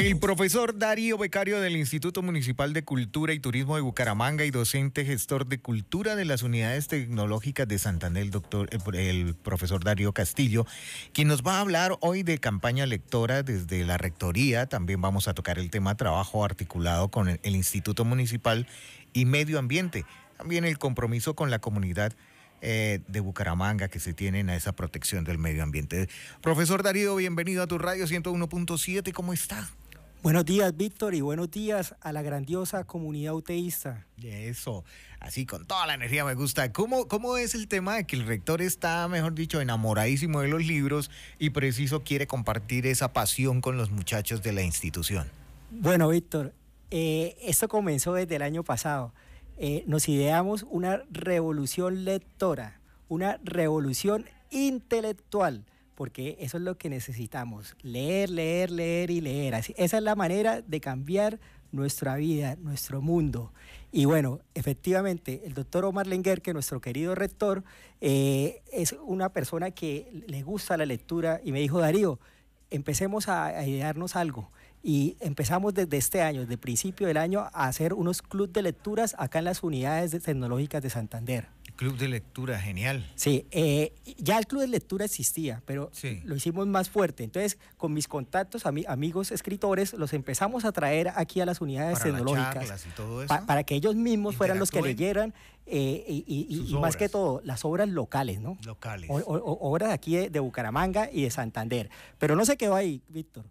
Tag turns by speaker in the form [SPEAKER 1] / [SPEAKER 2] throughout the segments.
[SPEAKER 1] El profesor Darío Becario del Instituto Municipal de Cultura y Turismo de Bucaramanga y docente gestor de cultura de las unidades tecnológicas de Santander, el, doctor, eh, el profesor Darío Castillo, quien nos va a hablar hoy de campaña lectora desde la rectoría. También vamos a tocar el tema trabajo articulado con el, Instituto Municipal y Medio Ambiente. También el compromiso con la comunidad. Eh, de Bucaramanga que se tienen a esa protección del medio ambiente. Profesor Darío, bienvenido a tu radio 101.7,
[SPEAKER 2] ¿cómo está? Buenos días, Víctor, y buenos días a la grandiosa comunidad uteísta. Eso, así con toda la energía me gusta.
[SPEAKER 1] ¿Cómo, es el tema de que el rector está, mejor dicho, enamoradísimo de los libros y preciso quiere compartir esa pasión con los muchachos de la institución?
[SPEAKER 2] Bueno, Víctor, eh, esto comenzó desde el año pasado. Eh, nos ideamos una revolución lectora, una revolución intelectual porque eso es lo que necesitamos, leer, leer, leer y leer. esa es la manera de cambiar nuestra vida, nuestro mundo. Y bueno, efectivamente, el doctor Omar Lenguer, que nuestro querido rector, eh, es una persona que le gusta la lectura y me dijo, Darío, empecemos a, a idearnos algo. Y empezamos desde este año, desde principio del año, a hacer unos clubes de lecturas acá en las unidades tecnológicas de Santander.
[SPEAKER 1] Club de lectura, genial. Sí, eh,
[SPEAKER 2] ya el club de lectura existía, pero lo hicimos más fuerte. Entonces, con mis contactos, amigos escritores, los empezamos a traer aquí a las unidades tecnológicas. para que ellos mismos fueran los que leyeran eh, y, más que todo, las obras locales, ¿no? Locales. O, obras aquí de Bucaramanga y de Santander. Pero no se quedó ahí, Víctor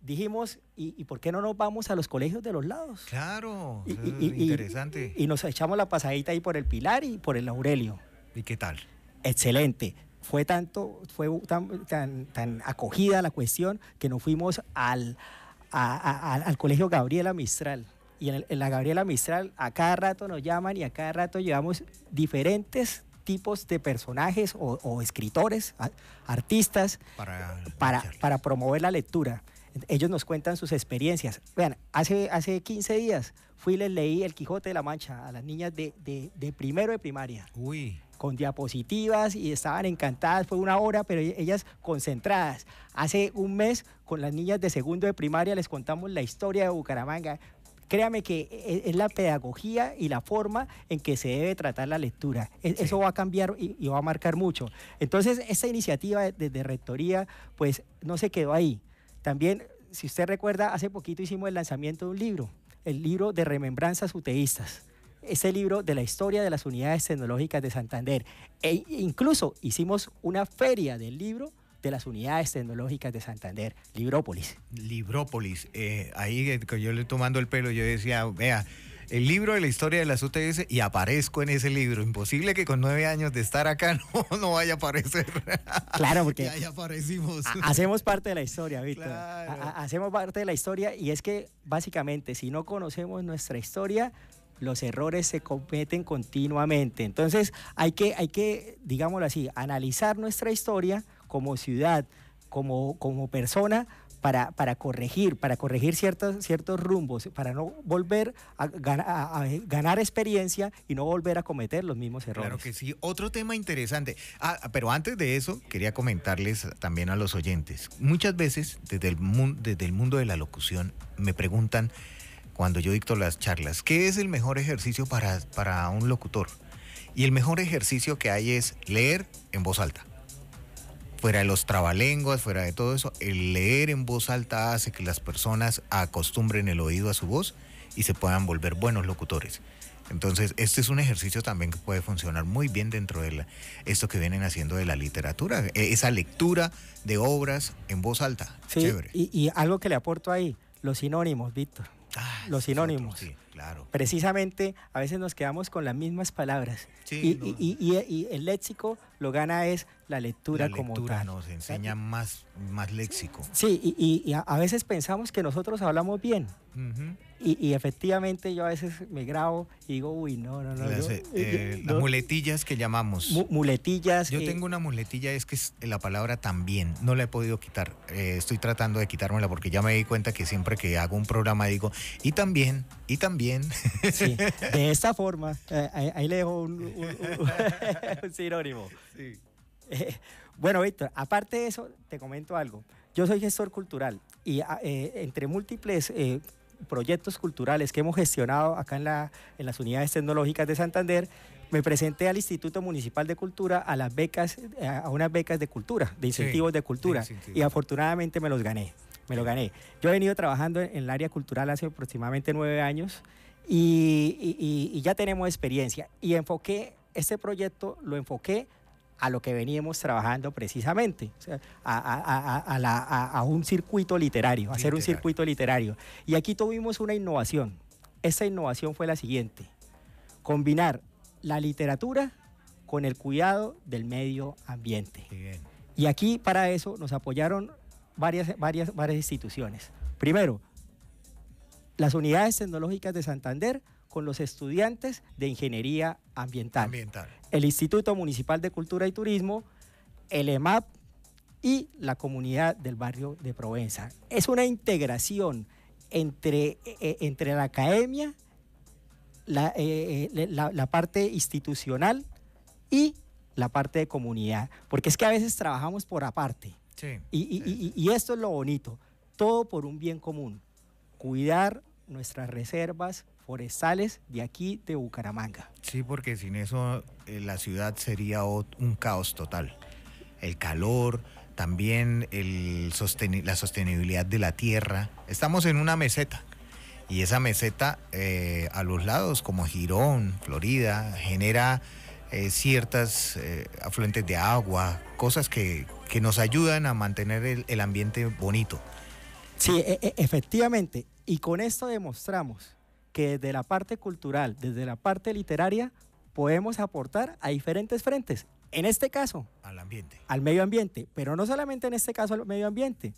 [SPEAKER 2] dijimos, ¿y, por qué no nos vamos a los colegios de los lados? Claro, interesante. Y, nos echamos la pasadita ahí por el Pilar y por el Aurelio. ¿Y qué tal? Excelente. Fue tanto, fue tan, acogida la cuestión que nos fuimos al, colegio Gabriela Mistral. Y en, la Gabriela Mistral a cada rato nos llaman y a cada rato llevamos diferentes tipos de personajes o, escritores, artistas,
[SPEAKER 1] para
[SPEAKER 2] promover la lectura. Ellos nos cuentan sus experiencias. Vean, hace, hace 15 días fui y les leí El Quijote de la Mancha a las niñas de, de, de primero de primaria. Uy. Con diapositivas y estaban encantadas, fue una hora, pero ellas concentradas. Hace un mes con las niñas de segundo de primaria les contamos la historia de Bucaramanga créame que e, e, es, la pedagogía y la forma en que se debe tratar la lectura. E, eso va a cambiar y, va a marcar mucho. Entonces, esta iniciativa desde Rectoría, pues no se quedó ahí. También, si usted recuerda, hace poquito hicimos el lanzamiento de un libro, el libro de remembranzas uteístas ese libro de la historia de las unidades tecnológicas de Santander. E incluso hicimos una feria del libro de las unidades tecnológicas de Santander, Librópolis.
[SPEAKER 1] Librópolis, eh, ahí yo le tomando el pelo, yo decía, vea, el libro de la historia de las UTS y aparezco en ese libro. Imposible que con nueve años de estar acá no, vaya a aparecer. Claro, porque ya,
[SPEAKER 2] aparecimos. Hacemos parte de la historia, Víctor. Hacemos parte de la historia y es que básicamente si no conocemos nuestra historia, los errores se cometen continuamente. Entonces hay que, hay que digámoslo así, analizar nuestra historia como ciudad como, como persona para, para, corregir, para corregir ciertos, ciertos rumbos, para no volver a, ganar experiencia y no volver a cometer los mismos errores. Claro
[SPEAKER 1] que sí. Otro tema interesante. Ah, pero antes de eso, quería comentarles también a los oyentes.
[SPEAKER 2] Muchas veces, desde el, desde
[SPEAKER 1] el mundo de la locución, me preguntan cuando yo dicto las charlas, ¿qué es el mejor ejercicio para, para un locutor? Y el mejor ejercicio que hay es leer en voz alta fuera de los trabalenguas, fuera de todo eso, el leer en voz alta hace que las personas acostumbren el oído a su voz y se puedan volver buenos locutores. Entonces, este es un ejercicio también que puede funcionar muy bien dentro de esto que vienen haciendo de la literatura, e, esa lectura de obras en voz alta. Sí,
[SPEAKER 2] Y, algo que le aporto ahí, los sinónimos, Víctor. Ah, los sinónimos. Claro. Precisamente a veces nos quedamos con las mismas palabras. y, y, el léxico lo gana es la lectura, como tal. nos
[SPEAKER 1] enseña más, más léxico.
[SPEAKER 2] Sí, y, a, veces pensamos que nosotros hablamos bien. y, efectivamente yo a veces me grabo y digo, uy,
[SPEAKER 1] no, no, no. Las, eh, eh, muletillas que llamamos.
[SPEAKER 2] muletillas. Yo tengo una
[SPEAKER 1] muletilla, es que es la palabra también, no la he podido quitar. Eh, estoy tratando de quitármela porque ya me di cuenta que siempre que hago un programa digo, y también, y también
[SPEAKER 2] de esta forma, eh, ahí, le dejo un, sinónimo. Eh, bueno, Víctor, aparte de eso, te comento algo. Yo soy gestor cultural y ah, eh, entre múltiples proyectos culturales que hemos gestionado acá en, la, las unidades tecnológicas de Santander, me presenté al Instituto Municipal de Cultura a las becas, a unas becas de cultura, de incentivos de cultura, y afortunadamente me los gané me lo gané. Yo he venido trabajando en el área cultural hace aproximadamente nueve años y, ya tenemos experiencia. Y enfoqué, este proyecto lo enfoqué a lo que veníamos trabajando precisamente, o sea, a, un circuito literario, a hacer un circuito literario. Y aquí tuvimos una innovación. Esa innovación fue la siguiente, combinar la literatura con el cuidado del medio ambiente. Y aquí para eso nos apoyaron varias, varias, varias instituciones. Primero, las unidades tecnológicas de Santander con los estudiantes de ingeniería ambiental. El Instituto Municipal de Cultura y Turismo, el EMAP y la comunidad del barrio de Provenza. Es una integración entre, eh, entre la academia, eh, eh, la parte institucional y la parte de comunidad, porque es que a veces trabajamos por aparte y, y, esto es lo bonito, todo por un bien común, cuidar nuestras reservas forestales de aquí de Bucaramanga.
[SPEAKER 1] Sí, porque sin eso eh, la ciudad sería un caos total. El calor, también el la sostenibilidad de la tierra. Estamos en una meseta y esa meseta eh, a los lados, como Girón, Florida, genera eh, ciertas afluentes de agua, cosas que, que nos ayudan a mantener el, ambiente bonito. Sí,
[SPEAKER 2] e, e, efectivamente. Y con esto demostramos que desde la parte cultural, desde la parte literaria, podemos aportar a diferentes frentes. En este caso, al ambiente. Al medio ambiente, pero no solamente en este caso al medio ambiente.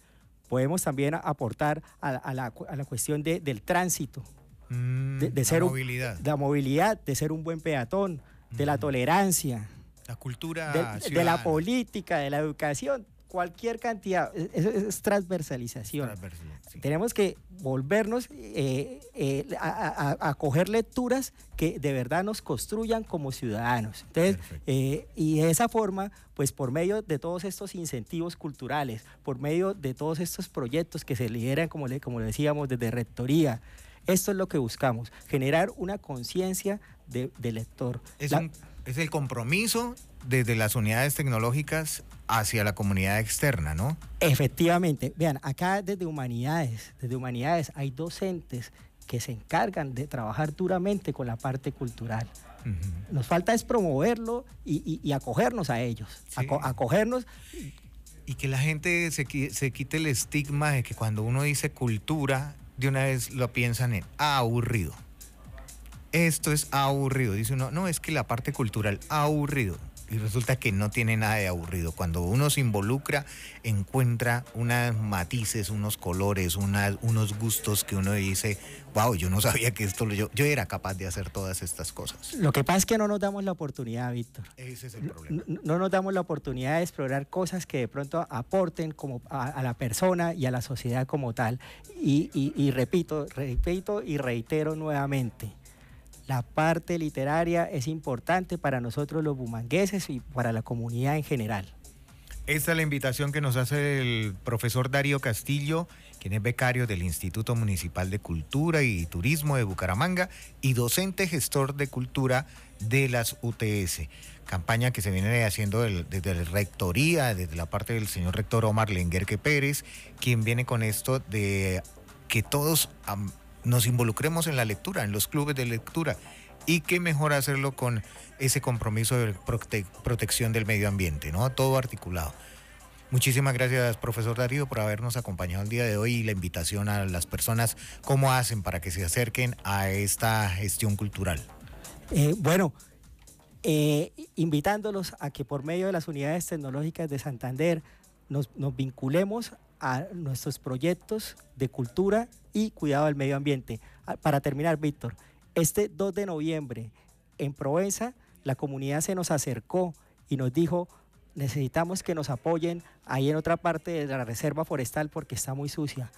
[SPEAKER 2] Podemos también aportar a, la, cuestión del tránsito, mm, de, ser la movilidad. Un, la movilidad, de ser un buen peatón, de la tolerancia, la cultura de, la política, de la educación, cualquier cantidad, es, transversalización. Tenemos que volvernos eh, eh, a, coger lecturas que de verdad nos construyan como ciudadanos. Entonces, eh, y de esa forma, pues por medio de todos estos incentivos culturales, por medio de todos estos proyectos que se lideran, como le, como decíamos, desde Rectoría, esto es lo que buscamos, generar una conciencia del lector. Es un es el compromiso
[SPEAKER 1] desde las unidades tecnológicas hacia la comunidad externa, ¿no?
[SPEAKER 2] Efectivamente. Vean, acá desde Humanidades, desde Humanidades hay docentes que se encargan de trabajar duramente con la parte cultural. Nos falta es promoverlo y, acogernos a ellos,
[SPEAKER 1] acogernos. Y que la gente se, quite el estigma de que cuando uno dice cultura, de una vez lo piensan en ah, aburrido esto es aburrido. Dice uno, no, es que la parte cultural, aburrido. Y resulta que no tiene nada de aburrido. Cuando uno se involucra, encuentra unos matices, unos colores, unas, unos gustos que uno dice, wow, yo no sabía que esto, yo, era capaz de hacer todas estas cosas. Lo que
[SPEAKER 2] pasa es que no nos damos la oportunidad, Víctor. Ese es el problema. No, nos damos la oportunidad de explorar cosas que de pronto aporten como a, la persona y a la sociedad como tal. Y, y repito, repito y reitero nuevamente la parte literaria es importante para nosotros los bumangueses y para la comunidad en general.
[SPEAKER 1] Esta es la invitación que nos hace el profesor Darío Castillo, quien es becario del Instituto Municipal de Cultura y Turismo de Bucaramanga y docente gestor de cultura de las UTS. Campaña que se viene haciendo desde la rectoría, desde la parte del señor rector Omar Lenguerque Pérez, quien viene con esto de que todos nos involucremos en la lectura, en los clubes de lectura. Y qué mejor hacerlo con ese compromiso de protección del medio ambiente, ¿no? Todo articulado. Muchísimas gracias, profesor Darío, por habernos acompañado el día de hoy y la invitación a las personas, cómo hacen para que se acerquen a esta gestión cultural.
[SPEAKER 2] Eh, bueno, eh, invitándolos a que por medio de las unidades tecnológicas de Santander nos, nos vinculemos a nuestros proyectos de cultura y cuidado del medio ambiente. Ah, para terminar, Víctor, este 2 de noviembre en Provenza, la comunidad se nos acercó y nos dijo, necesitamos que nos apoyen ahí en otra parte de la reserva forestal porque está muy sucia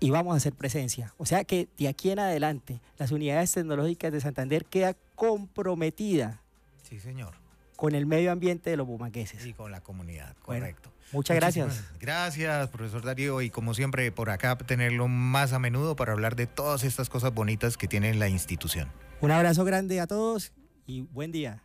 [SPEAKER 2] y vamos a hacer presencia. O sea que de aquí en adelante, las unidades tecnológicas de Santander queda comprometida.
[SPEAKER 1] Sí, señor
[SPEAKER 2] con el medio ambiente de los bumaqueses. Y con la comunidad, correcto. muchas gracias.
[SPEAKER 1] Gracias, profesor Darío. Y como siempre, por acá tenerlo más a menudo para hablar de todas estas cosas bonitas que tiene la institución.
[SPEAKER 2] Un abrazo grande a todos
[SPEAKER 1] y buen día.